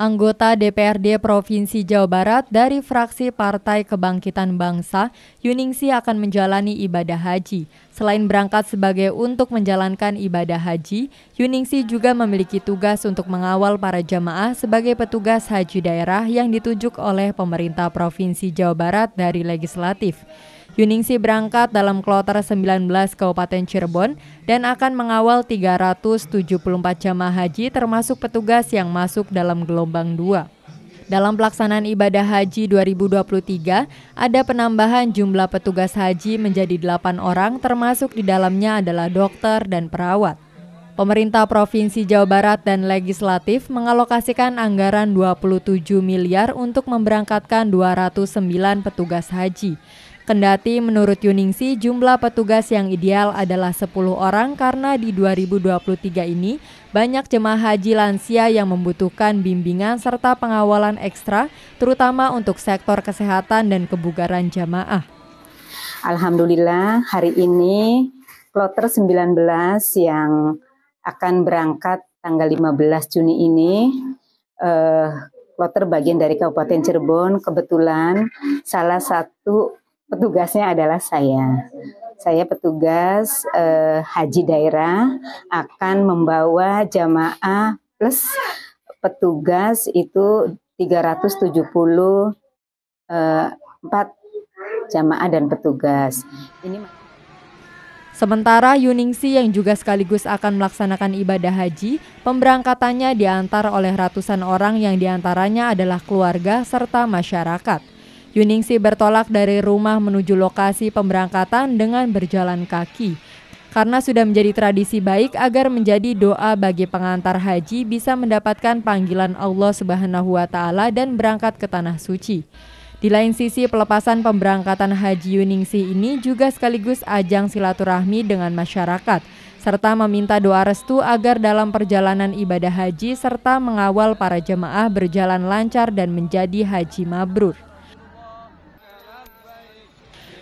anggota DPRD Provinsi Jawa Barat dari fraksi Partai Kebangkitan Bangsa, Yuningsi akan menjalani ibadah haji. Selain berangkat sebagai untuk menjalankan ibadah haji, Yuningsi juga memiliki tugas untuk mengawal para jamaah sebagai petugas haji daerah yang ditunjuk oleh pemerintah Provinsi Jawa Barat dari legislatif. Yuningsi berangkat dalam kloter 19 Kabupaten Cirebon dan akan mengawal 374 jamaah haji termasuk petugas yang masuk dalam gelombang 2. Dalam pelaksanaan ibadah haji 2023, ada penambahan jumlah petugas haji menjadi 8 orang termasuk di dalamnya adalah dokter dan perawat. Pemerintah Provinsi Jawa Barat dan legislatif mengalokasikan anggaran 27 miliar untuk memberangkatkan 209 petugas haji. Kendati menurut Yuningsi jumlah petugas yang ideal adalah 10 orang karena di 2023 ini banyak jemaah haji lansia yang membutuhkan bimbingan serta pengawalan ekstra terutama untuk sektor kesehatan dan kebugaran jamaah. Alhamdulillah hari ini kloter 19 yang akan berangkat tanggal 15 Juni ini eh, kloter bagian dari Kabupaten Cirebon kebetulan salah satu Petugasnya adalah saya. Saya petugas eh, haji daerah akan membawa jamaah plus petugas itu 374 eh, jamaah dan petugas. Ini Sementara Yuningsi yang juga sekaligus akan melaksanakan ibadah haji, pemberangkatannya diantar oleh ratusan orang yang diantaranya adalah keluarga serta masyarakat. Yuningsi bertolak dari rumah menuju lokasi pemberangkatan dengan berjalan kaki. Karena sudah menjadi tradisi baik agar menjadi doa bagi pengantar haji bisa mendapatkan panggilan Allah Subhanahu wa taala dan berangkat ke tanah suci. Di lain sisi, pelepasan pemberangkatan haji Yuningsi ini juga sekaligus ajang silaturahmi dengan masyarakat serta meminta doa restu agar dalam perjalanan ibadah haji serta mengawal para jemaah berjalan lancar dan menjadi haji mabrur.